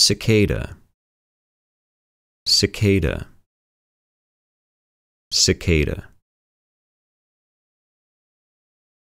cicada cicada cicada